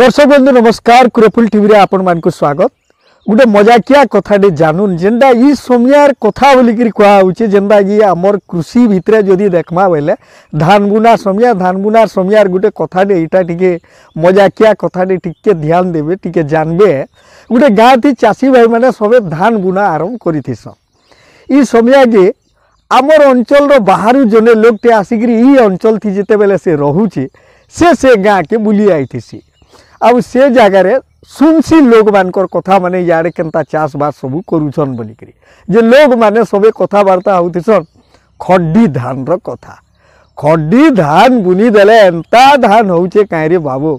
দর্শক বন্ধু নমস্কার কুরফুল টিভিরে আপনার স্বাগত গোটে মজাকিয়া কথাটি জানুন যেটা ই সোমিয়ার কথা বলিকি কুহাচ্ছে যেটা কি আমার কৃষি ভিতরে যদি দেখমা বেলে ধান বুনা সোমিয়া ধান বুনা সোমিয়ার গোটে কথাটি এইটা টিকে মজাকিয়া কথাটি টিকে ধ্যান দেবে টিকে জানবে গোটে গাঁটি চাষী ভাই মানে সবে ধান বুনা আরম্ভ করিথিসন ই সোমিয়াকে আমার অঞ্চলর বাহারু জনে লোকটে আসিকি ই অঞ্চল থি যেতবে সে রহুছে সে সে গাঁকে বুলি আইথিসি आउ से जगार सुनसी लोक मानकर कथा मान इे के चाषवास सब करुन बोलिकी जे लोग मैंने सबे कथबार्ता होतीसन खड्डी धान रहा खड्डी धान बुनीदे एंता धान हूचे कहीं बाबू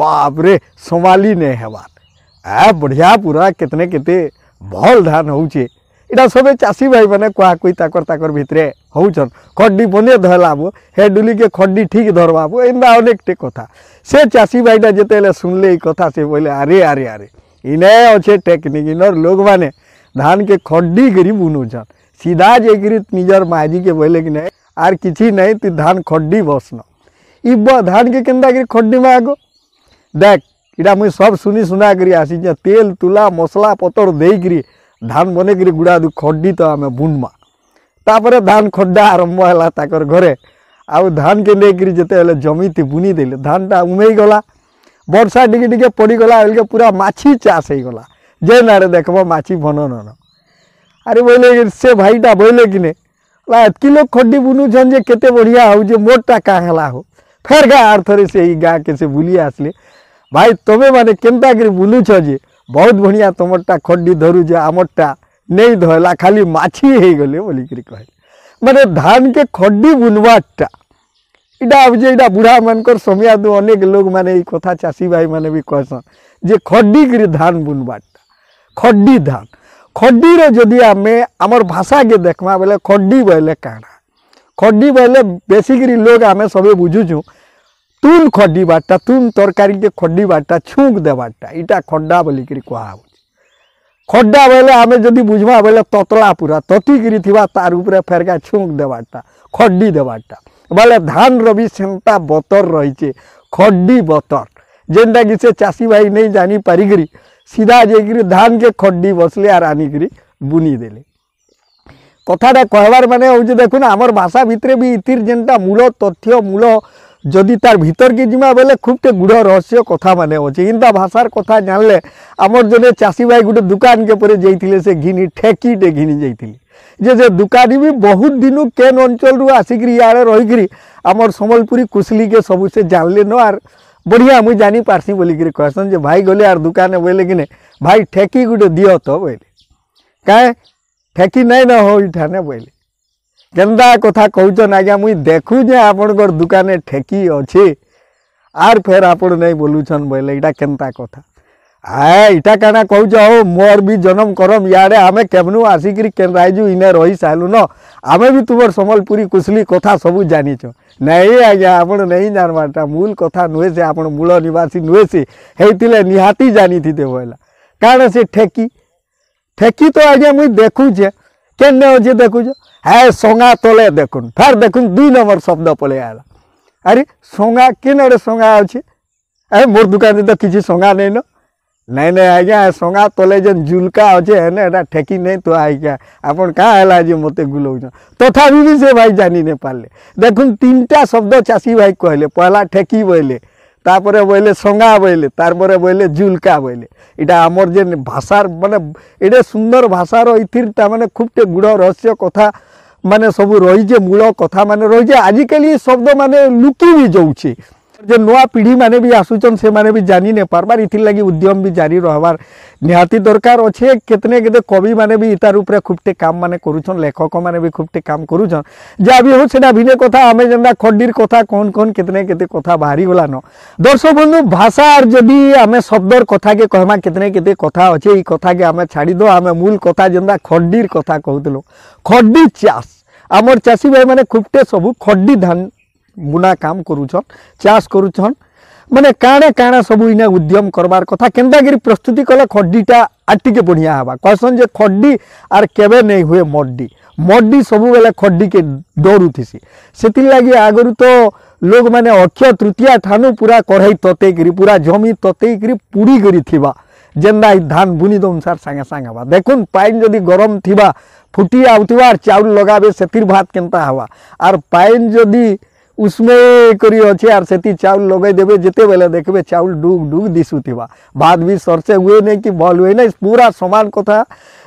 बाप रे संभाली नहीं हेबार ए बढ़िया पूरा कितने कितने भल धान हूचे इटा सब चाषी भाई मैंने कहा कई ताकर भितरे हौचन खड्डी बने धरला बो हे डुली के खड्डी ठीक धरवा बो एन अनेकटे कथा से चाषी भाईटा जिते सुनले ये कथा से बोले आरे आरे आरे इने अच्छे टेक्निक इनर लोग मैंने धान के खड्डी करी बुनुचन सीधा जाकि निजर माजी के बोले कि नहीं आर कि नहीं तु धान खड्डी बसन इ धान के केन्दा कर खड्डी में आगो देख इटा मुई सब सुनी सुना करी आसी तेल तुला मसला पतर देकर ଧାନ ବନେଇକିରି ଗୁଡ଼ାଦୁ ଖଡ଼ି ତ ଆମେ ବୁଣ୍ମା ତାପରେ ଧାନ ଖଡ଼ା ଆରମ୍ଭ ହେଲା ତାଙ୍କର ଘରେ ଆଉ ଧାନକେ ନେଇକିରି ଯେତେବେଳେ ଜମିତି ବୁନି ଦେଲେ ଧାନଟା ଉମେଇଗଲା ବର୍ଷା ଟିକେ ଟିକେ ପଡ଼ିଗଲା ବେଲକେ ପୁରା ମାଛି ଚାଷ ହେଇଗଲା ଯେନ୍ ଆଡ଼େ ଦେଖ୍ବ ମାଛି ଭନନ ଆରେ ବୋଇଲେ ସେ ଭାଇଟା ବୋଇଲେ କିନେ ହେଲା ଏତ୍କି ଲୋକ ଖଡ଼ି ବୁନୁଛନ୍ ଯେ କେତେ ବଢ଼ିଆ ହଉଛେ ମୋରଟା କାଁ ହେଲା ହୋ ଫେର୍ ଗାଁ ଆର୍ ଥରେ ସେଇ ଗାଁକେ ସେ ବୁଲି ଆସିଲେ ଭାଇ ତମେ ମାନେ କେନ୍ତା କରି ବୁଲୁଛ ଯେ बहुत बढ़िया तुम्हारा खड्डी धरुचे आमटा नहीं धरला खाली माछी हो गले बोल कह मैंने धान के खड्डी बुनवाटा ये इटा बुढ़ा मानक समिया अनेक लोग मैंने कथा चाषी भाई मैंने भी कहसन जे खड्डी कर धान बुनवाटा खड्डी धान खड्डी जदि आम आम भाषा के देखमा बोले खड्डी बोले कहना खड्डी बोले बेसिकी लोग आम सब बुझुचू ତୁନ୍ ଖଡ଼ିବାଟା ତୁନ୍ ତରକାରୀକେ ଖଡ଼ିବାଟା ଛୁଙ୍କ ଦେବାଟା ଇଟା ଖଡ଼ା ବୋଲିକିରି କୁହାହେଉଛି ଖଡ଼ା ବୋଇଲେ ଆମେ ଯଦି ବୁଝବା ବୋଇଲେ ତତଲା ପୁରା ତତିକିରି ଥିବା ତାର ଉପରେ ଫେରକା ଛୁଙ୍କ ଦେବାଟା ଖଡ଼ି ଦେବାଟା ବୋଇଲେ ଧାନର ବି ସେନ୍ତା ବତର ରହିଛେ ଖଡ଼ି ବତର ଯେନ୍ଟାକି ସେ ଚାଷୀ ଭାଇ ନେଇ ଜାଣିପାରିକିରି ସିଧା ଯାଇକିରି ଧାନକେ ଖଡ଼ି ବସିଲେ ଆର୍ ଆନିକିରି ବୁନି ଦେଲେ କଥାଟା କହିବାର ମାନେ ହେଉଛି ଦେଖୁନ୍ ଆମର ଭାଷା ଭିତରେ ବି ଇଥିର ଯେନ୍ଟା ମୂଳ ତଥ୍ୟ ମୂଳ যদি তার ভিতরকে যা বেলে খুবটে গুড় রহস্য কথা মানে অছে ইন্দা ভাষার কথা জানলে আমার জনে চাষী ভাই গোটে দোকানকে পরে যাই সে ঘিনি ঠেকিটে ঘিনি যাই যে যে দোকানী বি বহুত দিন কেন অঞ্চল আসিকি ইয়াড়ে রহিকি আমার সম্বলপুরী কুশলিকে সবু সে জানলে ন আর বঢ়িয়া মুই জানি পারসি বলিকি কহসন যে ভাই গলে আর দোকানে বলে কিনে ভাই ঠেকি গোটে দিও তো বলে কায় ঠেকি নাই না হো ইঠানে বলে କେନ୍ତା କଥା କହୁଛନ୍ ଆଜ୍ଞା ମୁଇଁ ଦେଖୁଛେ ଆପଣଙ୍କର ଦୁକାନେ ଠେକି ଅଛେ ଆର୍ ଫେର୍ ଆପଣ ନାଇଁ ବୋଲୁଛନ୍ ବୋଇଲେ ଇଟା କେନ୍ତା କଥା ଆଏ ଇଟା କାଣା କହୁଛ ହଉ ମୋର ବି ଜନମ କରମ୍ ଇଆଡ଼େ ଆମେ କେବନୁ ଆସିକିରି କେନ୍ ରାଇଜୁ ଇନେ ରହି ସାରିଲୁନ ଆମେ ବି ତୁମର ସମ୍ବଲପୁରୀ କୁଶଲି କଥା ସବୁ ଜାଣିଛ ନାଇଁ ଆଜ୍ଞା ଆପଣ ନାଇଁ ଜାଣବାରଟା ମୂଲ କଥା ନୁହେଁ ସେ ଆପଣ ମୂଳ ନିବାସୀ ନୁହେଁ ସେ ହେଇଥିଲେ ନିହାତି ଜାଣିଥିତେ ବୋଇଲା କାରଣ ସେ ଠେକି ঠেকি তো আজ্ঞা মুই দেখুছে কেন অছে দেখুছ হ্যাঁ সোঙা তোলে দেখুন ফের দেখুন দুই নম্বর শব্দ পলে আল আরে সোঙা কিন আরে সোঙা আছে আরে মোর দোকানে তো কিছু সোঙা নেই নাই নাই আজ্ঞা সোঙা তোলে যে জুলকা আছে হ্যাঁ এটা ঠেকি নেই তো আজ্ঞা আপন কাঁ হল যে মতো গুলোছ তথাপি বি সে ভাই জানি না পারলে দেখুন তিনটা শব্দ চাষী ভাই কহলে পহলা ঠেকি বইলে তারপরে বইলে সোঙা বইলে তারপরে বইলে জুলকা বইলে এটা আমার যে ভাষার মানে এটা সুন্দর ভাষার ইথির তার মানে খুবটে গুড় রহস্য কথা মানে সব রইছে মূল কথা মানে রইছে আজিকালি শব্দ মানে লুকি বি যাচ্ছে যে নয় পিঢ়ি মানে বি আসুচন সে মানে বি জানি নে পারবার ইথির লাগি উদ্যম বি জারি রহবার নিহতি দরকার অছে কেতনে কেতে কবি মানে বি তার উপরে খুবটে কাম মানে করুছন লেখক মানে বি খুবটে কাম করুছন যা বি হোক সেটা ভিনে কথা আমি যেটা খড্ডির কথা কন কন কেতনে কেতে কথা বাহারি গলা ন দর্শক বন্ধু ভাষা আর যদি আমি শব্দর কথাকে কহমা কেতনে কেতে কথা অছে এই কথাকে আমি ছাড়ি দো আমি মূল কথা যেটা খড্ডির কথা কহুতলু খড্ডি চাষ আমার চাষী ভাই মানে খুবটে সবু খড্ডি ধান বুনা কাম করুছন চাষ করুছন মানে কাণে কাণে সবু ইনা উদ্যম করবার কথা কেনতা করে প্রস্তুতি কলে খড্ডিটা আর টিকে বঢ়িয়া হবা কহসন যে খড্ডি আর কেবে নেই হুয়ে মড্ডি মড্ডি সবুবেলে খড্ডিকে ডরুথিসি সেতির লাগি আগরু তো লোক মানে অক্ষয় তৃতীয়া ঠানু পুরা কড়াই ততেইকি পুরা জমি ততেইকি পুড়ি করে থিবা जेन्दा धान बुनी दउन सार सांगे सांगे हवा देखुन पाइन जदि गरम थिबा फुटी आउथिबा आर चाउल लगाबे सेतिर भात केनता हवा आर पाइन जदि उसमें करी अच्छे आर सेती चाउल लगे देवे जिते बेले देखबे चाउल डुग डुग दिसुथिबा भात भी सरसे हुए नहीं कि भल हुए नहीं पूरा समान कथा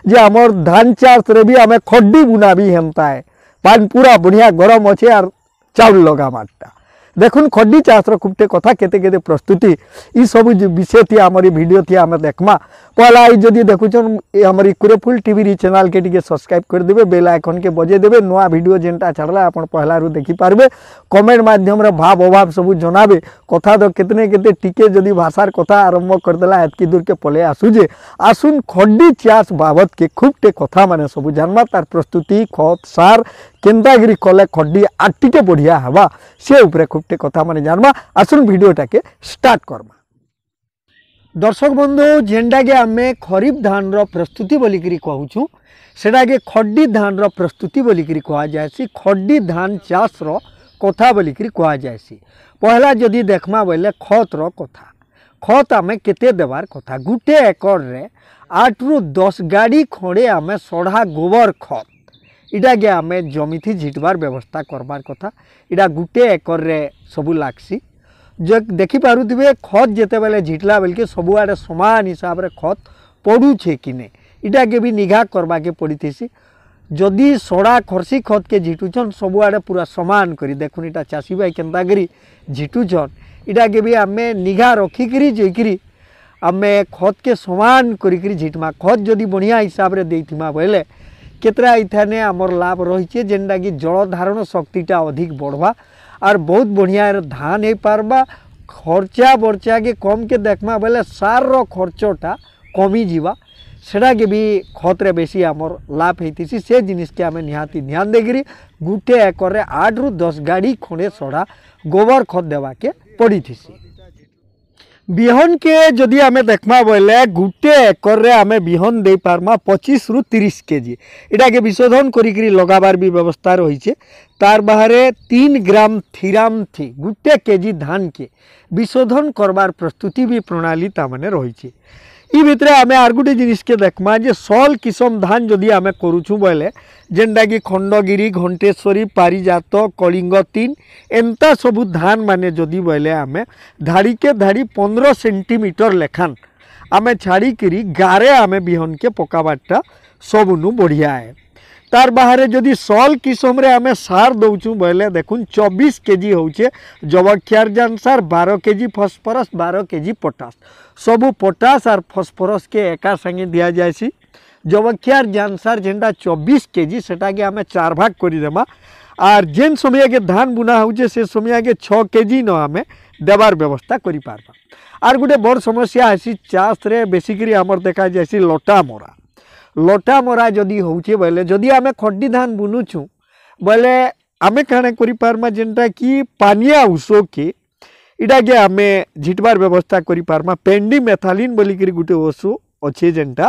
जे हमर धान चाष रे भी हमें खड्डी बुना भी हेनता है पान पूरा बढ़िया गरम अच्छे आर चाउल लगा मारता देख खी चाष्र खूबटे कथ के प्रस्तुति ये सब विषय थी आम भिडियो थी आम देखमा पहला यदि देखुन आम इकोरेफुल टीवी चैनल के सब्सक्राइब करदे बेल आइकन के बजे देवे नुआ भिड जेनटा छाड़ा आप पहला देखिपारे कमेंट मध्यम भाव अभाव सब जनाबे कथ तो कितने के टे जदि भाषार कथ आरंभ करदेला एतक दूर के पलै आसूजे आसुन खड्डी चाष बाबद के खूबटे कथ मान सब जानमा तार प्रस्तुति खत सार केन्दागिरी कले खड्डी आर टीके बढ़िया हवा से उपरे खूब टे कथा मैंने जानवा आसन भिडटा के स्टार्ट करवा दर्शक बंधु जेनटा जेनटागे आम खरीफ धान रस्तुति बोलिकी कहूँ सेटागे खड्डी धान रस्तुति बोलिकी कहुएसी खड्डी धान चाष्र कथा बोलिकी कहुएसी पहला जदि देखमा बोले खतर कथा खत आम केवार कथा गोटे एकर में आठ रु दस गाड़ी खड़े आम सढ़ा गोबर खत इटा के आम जमी थी झिटवार व्यवस्था करवार कथा इटा गुटे एकर रे सब लागसी जो देखिपे खत जिते बेले झिटला बेल के सबुआ सामान हिसाब से खत पड़ू कि इटा के भी निघा करवाके पड़ी जदि सड़ा खर्सी खत के झिटुचन सबुआड़े पूरा सामान कर देखुन इटा चाषी भाई केन्ता करी झिटुचन इटा के भी आम निघा रखिक आम खत के सामान करी झिटमा खत जदि बढ़िया हिसाब से देमा बोले କେତେଟା ଇଥାନେ ଆମର ଲାଭ ରହିଛେ ଯେନ୍ଟାକି ଜଳ ଧାରଣ ଶକ୍ତିଟା ଅଧିକ ବଢ଼ବା ଆର୍ ବହୁତ ବଢ଼ିଆ ଧାନ ହେଇପାରବା ଖର୍ଚ୍ଚା ବର୍ଚ୍ଚାକେ କମ୍କେ ଦେଖ୍ମା ବେଲେ ସାର୍ର ଖର୍ଚ୍ଚଟା କମିଯିବା ସେଟାକେ ବି ଖତ୍ରେ ବେଶୀ ଆମର ଲାଭ ହେଇଥିସି ସେ ଜିନିଷକେ ଆମେ ନିହାତି ଧ୍ୟାନ ଦେଇକିରି ଗୁଟେ ଏକରରେ ଆଠରୁ ଦଶ ଗାଡ଼ି ଖଣ୍ଡେ ସଢ଼ା ଗୋବର ଖତ ଦେବାକେ ପଡ଼ିଥିସି ବିହନ୍କେ ଯଦି ଆମେ ଦେଖ୍ମା ବୋଇଲେ ଗୁଟେ ଏକର୍ରେ ଆମେ ବିହନ୍ ଦେଇପାର୍ମା ପଚିଶରୁ ତିରିଶ କେଜି ଇଟାକେ ବିଶୋଧନ କରିକିରି ଲଗାବାର ବି ବ୍ୟବସ୍ଥା ରହିଛେ ତାର୍ ବାହାରେ ତିନ୍ ଗ୍ରାମ ଥିରାମଥି ଗୁଟେ କେଜି ଧାନ୍କେ ବିଶୋଧନ କରବାର ପ୍ରସ୍ତୁତି ବି ପ୍ରଣାଳୀ ତାମାନେ ରହିଛେ ई भितर आम आर जिनिस के देखमा जे सल किसम धान जदि आम करुचु बोले जेनटा कि खंडगिरी घंटेश्वरी पारिजात कलिंग तीन एंता सब धान माने जदि बोले आम के धाड़ी पंद्रह सेंटीमीटर लेखान आम छाड़ी गारे आम बिहन के पकाबार्टा सबुनु बढ़िया है তার বাহারে যদি সল কিসমরে আমি সার দৌছু বলে দেখুন চবিশ কেজি হচ্ছে জবক্ষার যান সার বার কেজি ফসফরস বার কেজি পটাশ সবু পটাশ আর ফসফরসকে একা সাগে দিয়া যায়সি জবক্ষার যান সার যেটা চবিশ কেজি সেটাকে আমি চার ভাগ করে দেমা আর যেন সময়াকে ধান বুনা হচ্ছে সে সময়াকে ছ কেজি ন আমি দেবার ব্যবস্থা করে পারবা আর গোটে বড় সমস্যা আসি চাষরে বেশিকি আমার দেখা যায়সি লটা মরা ଲଟା ମରା ଯଦି ହେଉଛେ ବୋଇଲେ ଯଦି ଆମେ ଖଣ୍ଡି ଧାନ ବୁନୁଛୁଁ ବୋଇଲେ ଆମେ କାଣା କରିପାର୍ମା ଯେନ୍ଟାକି ପାନିଆ ଉଷୋକେ ଇଟାକେ ଆମେ ଝିଟ୍ବାର୍ ବ୍ୟବସ୍ଥା କରିପାର୍ମା ପେଣ୍ଡି ମେଥାଲିନ୍ ବୋଲିକିରି ଗୁଟେ ଓଷୁ ଅଛେ ଯେନ୍ଟା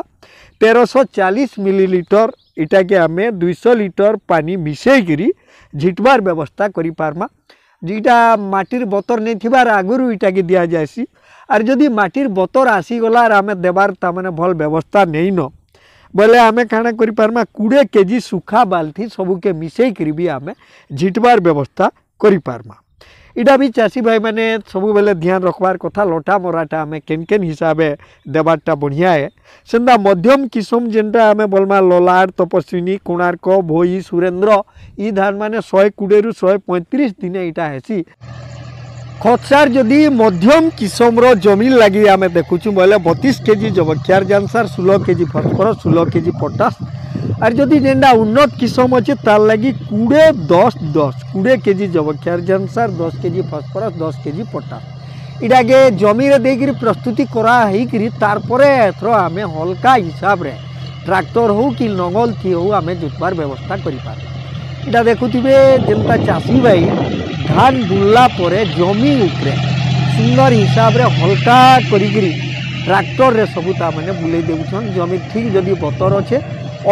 ତେରଶହ ଚାଳିଶ ମିଲିଲିଟର ଇଟାକେ ଆମେ ଦୁଇଶହ ଲିଟର ପାନି ମିଶେଇକିରି ଝିଟ୍ବାର୍ ବ୍ୟବସ୍ଥା କରିପାର୍ମା যেটা মাটির বতর নেইথিবার আগুরু এটাকে দিয়া যায়সি আর যদি মাটির বতর আসিগলা আর আমি দেবার তার মানে ভাল ব্যবস্থা নেইন ବୋଇଲେ ଆମେ କାଣା କରିପାର୍ମା କୁଡ଼ିଏ କେଜି ଶୁଖା ବାଲ୍ଟି ସବୁକେ ମିଶେଇକିରି ବି ଆମେ ଝିଟ୍ବାର୍ ବ୍ୟବସ୍ଥା କରିପାର୍ମା ଇଟା ବି ଚାଷୀ ଭାଇମାନେ ସବୁବେଲେ ଧ୍ୟାନ ରଖବାର୍ କଥା ଲଟା ମରାଟା ଆମେ କେନ୍ କେନ୍ ହିସାବେ ଦେବାର୍ଟା ବଢ଼ିଆ ଏ ସେନ୍ତା ମଧ୍ୟମ କିସମ ଯେନ୍ଟା ଆମେ ବୋଲ୍ମା ଲଲାଟ ତପସ୍ୱିନୀ କୋଣାର୍କ ଭୋଇ ସୁରେନ୍ଦ୍ର ଇ ଧାନମାନେ ଶହେ କୋଡ଼ିଏରୁ ଶହେ ପଇଁତିରିଶ ଦିନେ ଇଟା ହେସି খতসার যদি মধ্যম কিসমর জমি লাগি আমি দেখুছি বলে বতিশ কেজি জবক্ষার জানসার ষোলো কেজি ফসফরস ষোলো কেজি পটাস আর যদি যেটা উন্নত কিসম অছে তার লাগি কুড়ে দশ দশ কুড়ে কেজি জবক্ষার জানসার দশ কেজি ফসফরস দশ কেজি পটাস এটাকে জমিরে দিয়ে প্রস্তুতি করা হয়েকি তারপরে এথর আমি হলকা হিসাবে ট্রাক্টর হোক কি নঙ্গল থি হোক আমি জুতবার ব্যবস্থা করে পার এটা দেখুবে যেটা চাষি ভাই ধান ବୁଣିଲା ପରେ ଜମି ଉପରେ ସୁନ୍ଦର ହିସାବରେ ହଲକା କରିକିରି ଟ୍ରାକ୍ଟରରେ ସବୁ ତାମାନେ ବୁଲେଇ ଦେଉଛନ୍ ଜମି ଠିକ୍ ଯଦି ବତର ଅଛେ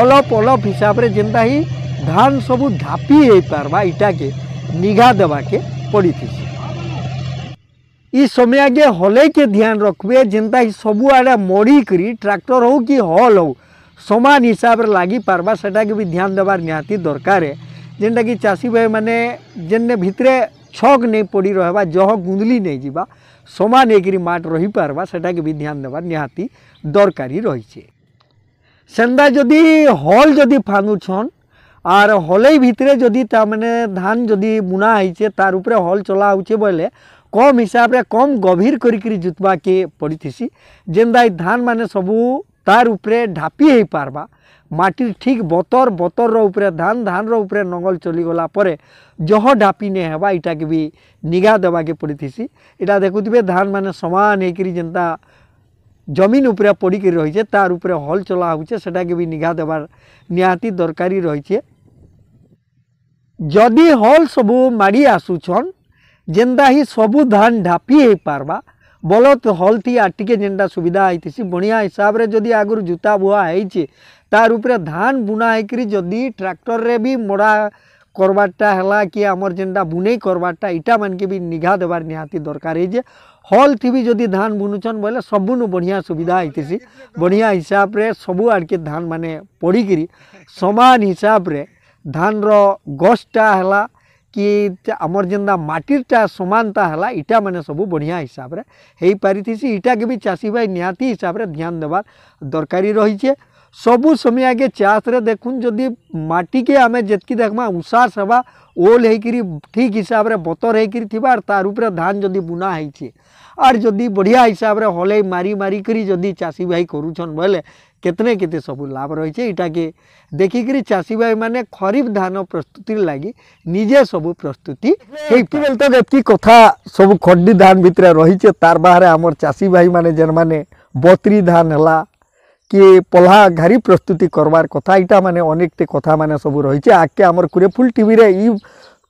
ଅଲପ ଅଲପ ହିସାବରେ ଯେନ୍ତା ହିଁ ଧାନ ସବୁ ଧାପି ହେଇପାରବା ଇଟାକେ ନିଘା ଦେବାକେ ପଡ଼ିଥିସି ଇ ସମୟ ଆଗେ ହଲେଇକେ ଧ୍ୟାନ ରଖିବେ ଯେନ୍ତାକି ସବୁଆଡ଼େ ମଡ଼ିକିରି ଟ୍ରାକ୍ଟର ହଉ କି ହଲ୍ ହଉ ସମାନ ହିସାବରେ ଲାଗିପାରବା ସେଟାକେ ବି ଧ୍ୟାନ ଦେବାର ନିହାତି ଦରକାର ଯେନ୍ଟାକି ଚାଷୀ ଭାଇମାନେ ଯେନ୍ନେ ଭିତରେ ଛକ୍ ନେଇ ପଡ଼ି ରହେବା ଜହ ଗୁନ୍ଦଲି ନେଇଯିବା ସମାନ ହେଇକିରି ମାଟ ରହିପାରବା ସେଟାକେ ବି ଧ୍ୟାନ ଦେବା ନିହାତି ଦରକାରୀ ରହିଛେ ସେନ୍ତା ଯଦି ହଲ୍ ଯଦି ଫାନ୍ଦୁଛନ୍ ଆର୍ ହଲେଇ ଭିତରେ ଯଦି ତାମାନେ ଧାନ ଯଦି ବୁଣା ହେଇଛେ ତାର୍ ଉପରେ ହଲ୍ ଚଲା ହଉଛେ ବୋଇଲେ କମ୍ ହିସାବରେ କମ୍ ଗଭୀର କରିକିରି ଜୁତବାକେ ପଡ଼ିଥିସି ଯେନ୍ତା ଧାନ ମାନେ ସବୁ ତାର୍ ଉପରେ ଢାପି ହେଇପାରବା মাটির ঠিক বতর বতরর উপরে ধান ধানর উপরে নঙ্গল চলিগলা পরে জহ ডাপি নে হবা এটাকে বি নিগা দেওয়াকে পড়িতিছি এটা দেখুবে ধান মানে সমান হয়েকি যেটা জমিন উপরে পড়িকি রয়েছে তার উপরে হল চলা হচ্ছে সেটাকে বি নিগা দেবার নিহাতি দরকারি রয়েছে যদি হল সবু মারি আসুছন যেন্তা হি সবু ধান ঢাপি হয়ে পারবা বলত হল থি আর টিকে যেটা সুবিধা হয়েছে বনিয়া হিসাবে যদি আগর জুতা বুয়া হয়েছে ତାର୍ ଉପରେ ଧାନ୍ ବୁଣା ହେଇକିରି ଯଦି ଟ୍ରାକ୍ଟର୍ରେ ବି ମଡ଼ା କର୍ବାର୍ଟା ହେଲା କି ଆମର୍ ଯେନ୍ଟା ବୁନେଇ କର୍ବାର୍ଟା ଇଟାମାନ୍କେ ବି ନିଘା ଦେବାର୍ ନିହାତି ଦରକାର୍ ହେଇଛେ ହଲ୍ଥି ବି ଯଦି ଧାନ୍ ବୁନୁଛନ୍ ବୋଇଲେ ସବୁନୁ ବଢ଼ିଆ ସୁବିଧା ହେଇଥିସି ବଢ଼ିଆ ହିସାବରେ ସବୁ ଆଡ଼୍କେ ଧାନ୍ମାନେ ପଡ଼ିକିରି ସମାନ୍ ହିସାବରେ ଧାନ୍ର ଗଛ୍ଟା ହେଲା କି ଆମର୍ ଯେନ୍ତା ମାଟିର୍ଟା ସମାନତା ହେଲା ଇଟାମାନେ ସବୁ ବଢ଼ିଆ ହିସାବରେ ହେଇପାରିଥିସି ଇଟାକେ ବି ଚାଷୀ ଭାଇ ନିହାତି ହିସାବରେ ଧ୍ୟାନ ଦେବାର୍ ଦରକାରୀ ରହିଛେ सबु समय आगे चाष्रे देखुन जदि माटी के आम जेतकी देखमा उषास हवा ओल हो ठीक हिसाब से बतर हो तार धान जदि बुना है आर जदि बढ़िया हिसाब से हलई मारी मारिक जदि चाषी भाई करुछन बोले कितने कितने सब लाभ रही इटा के देखिकी चाषी भाई मैंने खरीफ धान प्रस्तुति लगी निजे सब प्रस्तुति बोल तो जी कथा सब खड्डी धान भितर रही तार बाहर आम चाषी भाई मैंने जेन मैंने बतरी धान है कि पल्हा घारी प्रस्तुति करवार कथा इटा माने अनेकटी कथा माने सब रही आगे आमर कुरेफुल टीवी रे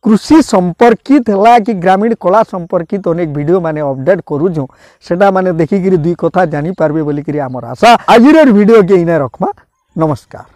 कृषि संपर्कित है कि ग्रामीण कला संपर्कित अनेक भिड मैंने अपडेट करूँ सेटा मैंने देखिकी दुई कथा जानी पार्बे बोलिकी आमर आशा आज भिड के इने रखमा नमस्कार